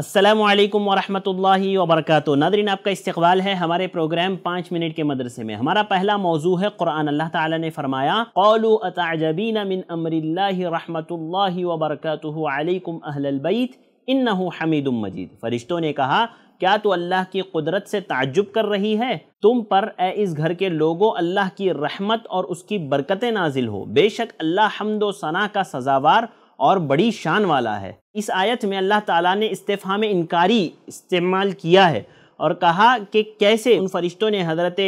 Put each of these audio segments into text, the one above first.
असलकम वरहमल वबरक नादरीन आपका इस्तेवाल है हमारे प्रोग्राम पाँच मिनट के मदरसे में हमारा पहला मौजू है कुरान अल्लाह ताला ने फरमाया मिन इन मजीद फ़रिश्तों ने कहा क्या तो अल्लाह की कुदरत से ताजुब कर रही है तुम पर ए इस घर के लोगों अल्लाह की रहमत और उसकी बरकतें नाजिल हो बेशक अल्लाह हमदो सना का सजावार और बड़ी शान वाला है इस आयत में अल्लाह ताला ने इस्तीफ़ा में इनकारी इस्तेमाल किया है और कहा कि कैसे उन फरिश्तों ने हज़रत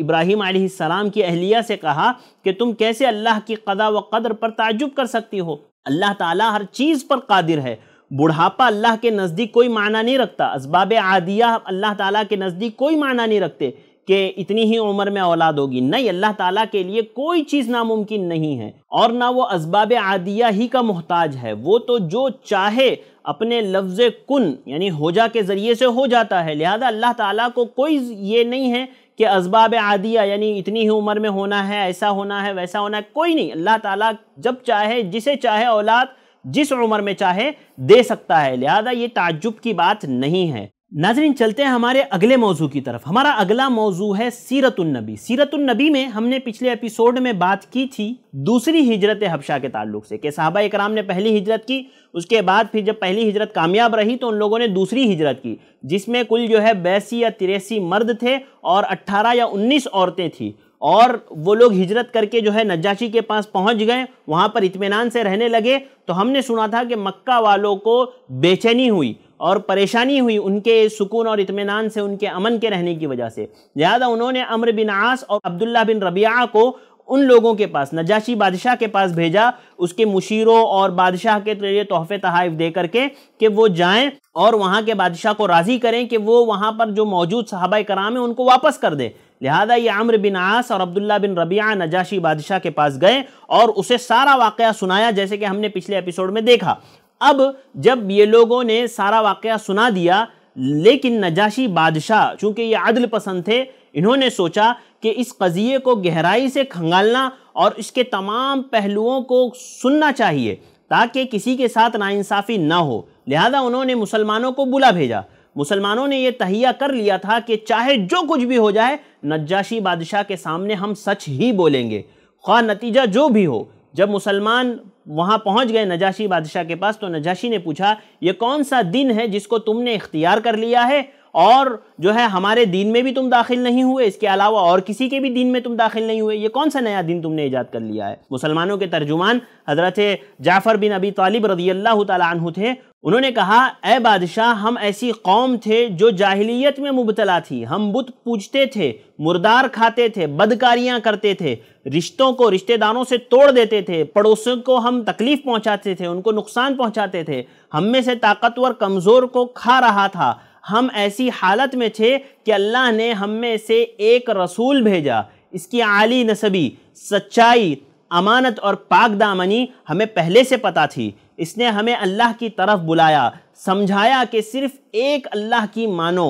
इब्राहिम आसमाम की अहलिया से कहा कि तुम कैसे अल्लाह की कदा व कदर पर ताजुब कर सकती हो अल्लाह ताला हर चीज़ पर कादिर है बुढ़ापा अल्लाह के नज़दीक कोई माना नहीं रखता इसबाब आदिया अल्लाह ताला के नज़दीक कोई माना नहीं रखते कि इतनी ही उम्र में औलाद होगी नहीं अल्लाह ताला के लिए कोई चीज़ नामुमकिन नहीं है और ना वो इसबाब आदिया ही का मोहताज है वो तो जो चाहे अपने लफ्ज़ कन यानी होजा के ज़रिए से हो जाता है लिहाजा अल्लाह ताला को कोई ये नहीं है कि इसबाब आदिया यानी इतनी ही उम्र में होना है ऐसा होना है वैसा होना है कोई नहीं अल्लाह ताला जब चाहे जिसे चाहे औलाद जिस उम्र में चाहे दे सकता है लिहाजा ये ताज्जुब की बात नहीं है नाजरीन चलते हैं हमारे अगले मौजू की तरफ हमारा अगला मौजू है सीरतुलनबी सीरतुलनबी में हमने पिछले एपिसोड में बात की थी दूसरी हिजरत हबशा के ताल्लुक से कि साहबा इकराम ने पहली हिजरत की उसके बाद फिर जब पहली हिजरत कामयाब रही तो उन लोगों ने दूसरी हिजरत की जिसमें कुल जो है बैसी या तिरासी मर्द थे और अट्ठारह या उन्नीस औरतें थीं और वो लोग हिजरत करके जो है नजाशी के पास पहुंच गए वहाँ पर इतमान से रहने लगे तो हमने सुना था कि मक्का वालों को बेचैनी हुई और परेशानी हुई उनके सुकून और इतमान से उनके अमन के रहने की वजह से लिहाजा उन्होंने अमर बिन आस और अब्दुल्ला बिन रबिया को उन लोगों के पास नजाशी बादशाह के पास भेजा उसके मुशीरों और बादशाह के लिए तोहफे तहफ दे करके कि वो जाएं और वहाँ के बादशाह को राज़ी करें कि वो वहाँ पर जो मौजूद सहाबा कराम है उनको वापस कर दे लिहाजा ये आम्र बिन आस और अब्दुल्ला बिन रबिया नजाशी बादशाह के पास गए और उसे सारा वाक़ सुनाया जैसे कि हमने पिछले एपिसोड में देखा अब जब ये लोगों ने सारा वाक़ सुना दिया लेकिन नजाशी बादशाह चूंकि ये अदल पसंद थे इन्होंने सोचा कि इस कज़िए को गहराई से खंगालना और इसके तमाम पहलुओं को सुनना चाहिए ताकि किसी के साथ नाइंसाफ़ी ना हो लिहाजा उन्होंने मुसलमानों को बुला भेजा मुसलमानों ने यह तहिया कर लिया था कि चाहे जो कुछ भी हो जाए नजाशी बादशाह के सामने हम सच ही बोलेंगे खा नतीजा जो भी हो जब मुसलमान वहाँ पहुँच गए नजाशी बादशाह के पास तो नजाशी ने पूछा ये कौन सा दिन है जिसको तुमने इख्तियार कर लिया है और जो है हमारे दीन में भी तुम दाखिल नहीं हुए इसके अलावा और किसी के भी दिन में तुम दाखिल नहीं हुए ये कौन सा नया दिन तुमने ईजाद कर लिया है मुसलमानों के तर्जुमान हज़रत जाफ़र बिन अबी तालिब रदी अल्लाह तु थे उन्होंने कहा ए बादशाह हम ऐसी कौम थे जो जाहिलियत में मुबतला थी हम बुत पूजते थे मुर्दार खाते थे बदकारियाँ करते थे रिश्तों को रिश्तेदारों से तोड़ देते थे पड़ोसों को हम तकलीफ़ पहुँचाते थे उनको नुकसान पहुँचाते थे हम में से ताकतवर कमज़ोर को खा रहा था हम ऐसी हालत में थे कि अल्लाह ने हम में से एक रसूल भेजा इसकी आली नसबी सच्चाई अमानत और पाक दामनी हमें पहले से पता थी इसने हमें अल्लाह की तरफ बुलाया समझाया कि सिर्फ़ एक अल्लाह की मानो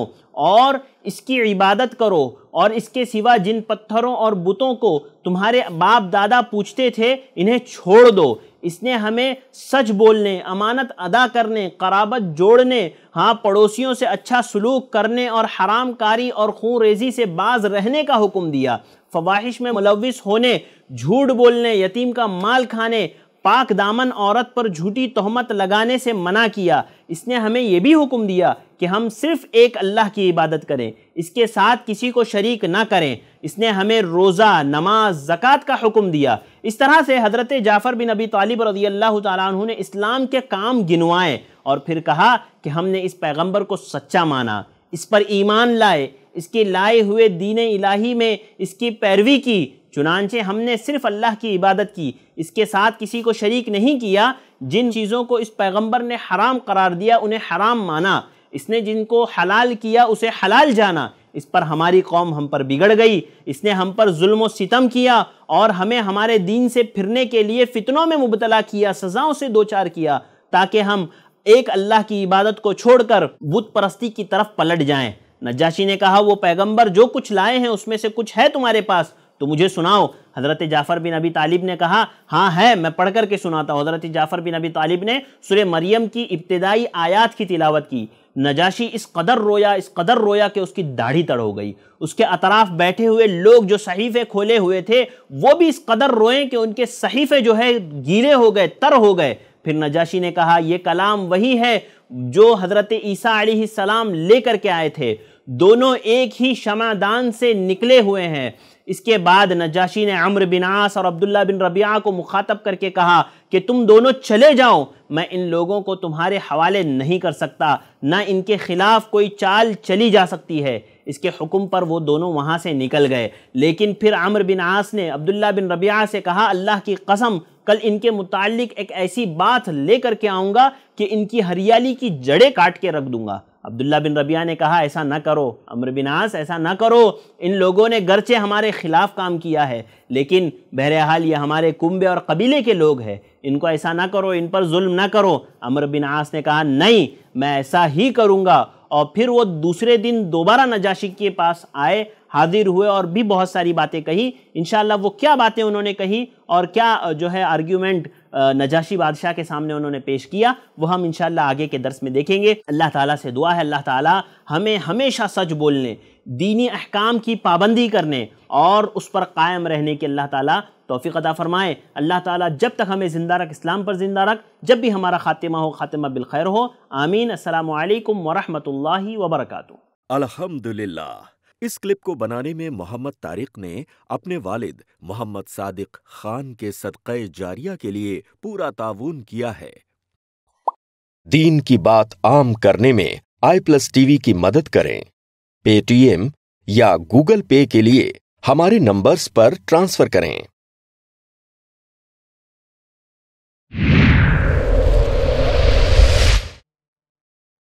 और इसकी इबादत करो और इसके सिवा जिन पत्थरों और बुतों को तुम्हारे बाप दादा पूछते थे इन्हें छोड़ दो इसने हमें सच बोलने अमानत अदा करने कराबत जोड़ने हाँ पड़ोसियों से अच्छा सलूक करने और हराम कारी और खून रेजी से बाज रहने का हुक्म दिया फवाहिश में मुलविस होने झूठ बोलने यतीम का माल खाने पाक दामन औरत पर झूठी तहमत लगाने से मना किया इसने हमें यह भी हुक्म दिया कि हम सिर्फ एक अल्लाह की इबादत करें इसके साथ किसी को शरीक ना करें इसने हमें रोज़ा नमाज ज़क़़त का हुक्म दिया इस तरह से हज़रत जाफ़र बिन अबी तालिब रजी अल्लाह तु ने इस्लाम के काम गिनवाए और फिर कहा कि हमने इस पैगम्बर को सच्चा माना इस पर ईमान लाए इसके लाए हुए दीन इलाही में इसकी पैरवी की चुनानचे हमने सिर्फ अल्लाह की इबादत की इसके साथ किसी को शरीक नहीं किया जिन चीज़ों को इस पैगंबर ने हराम करार दिया उन्हें हराम माना इसने जिनको हलाल किया उसे हलाल जाना इस पर हमारी कौम हम पर बिगड़ गई इसने हम पर जुल्म सितम किया और हमें हमारे दीन से फिरने के लिए फितनों में मुबतला किया सज़ाओं से दो चार किया ताकि हम एक अल्लाह की इबादत को छोड़कर बुत परस्ती की तरफ पलट जाएं नजाशी ने कहा वो पैगंबर जो कुछ लाए हैं उसमें से कुछ है तुम्हारे पास तो मुझे सुनाओ हज़रत जाफ़र बिन अबी तालिब ने कहा हाँ है मैं पढ़ के सुनाता हूँ हज़रत जाफ़र बिन अबी तालिब ने सुर मरियम की इब्तदाई आयात की तिलावत की नजाशी इस कदर रोया इस कदर रोया कि उसकी दाढ़ी तड़ हो गई उसके अतराफ बैठे हुए लोग जो सहीफे खोले हुए थे वो भी इस कदर रोए कि उनके सहीफे जो है गीले हो गए तर हो गए फिर नजाशी ने कहा यह कलाम वही है जो हज़रत ईसा सलाम ले करके आए थे दोनों एक ही शमादान से निकले हुए हैं इसके बाद नजाशी ने अम्र बिनास और अब्दुल्ला बिन रबिया को मुखातब करके कहा कि तुम दोनों चले जाओ मैं इन लोगों को तुम्हारे हवाले नहीं कर सकता ना इनके ख़िलाफ़ कोई चाल चली जा सकती है इसके हुक्म पर वो दोनों वहाँ से निकल गए लेकिन फिर आमर बिन आस ने अब्दुल्ला बिन रबिया से कहा अल्लाह की कसम कल इनके मुतालिक एक ऐसी बात लेकर के आऊँगा कि इनकी हरियाली की जड़ें काट के रख दूँगा अब्दुल्ला बिन रबिया ने कहा ऐसा ना करो अमर बिन आस ऐसा ना करो इन लोगों ने गरचे हमारे ख़िलाफ़ काम किया है लेकिन बहरहाल ये हमारे कुंबे और कबीले के लोग हैं इनको ऐसा ना करो इन पर जुल्म ना करो अमर बिन आस ने कहा नहीं मैं ऐसा ही करूँगा और फिर वो दूसरे दिन दोबारा नजाशी के पास आए हाजिर हुए और भी बहुत सारी बातें कही इन वो क्या बातें उन्होंने कही और क्या जो है आर्ग्यूमेंट नजाशी बादशाह के सामने उन्होंने पेश किया वो हम इन आगे के दर्स में देखेंगे अल्लाह ताला से दुआ है अल्लाह ताला हमें हमेशा सच बोलने दीनी अहकाम की पाबंदी करने और उस पर कायम रहने की अल्लाह ताला तोफ़ी अदा फ़रमाए अल्लाह ताला जब तक हमें ज़िंदा रख इस्लाम पर ज़िंदा रख जब भी हमारा खातिमा हो खातिमा बिलखैर हो आमीन असल वरहमल वबरक अलहमदिल्ला इस क्लिप को बनाने में मोहम्मद तारिक ने अपने वालिद मोहम्मद सादिक खान के सदक़े जारिया के लिए पूरा ताउन किया है दीन की बात आम करने में आई प्लस टीवी की मदद करें पेटीएम या गूगल पे के लिए हमारे नंबर्स पर ट्रांसफर करें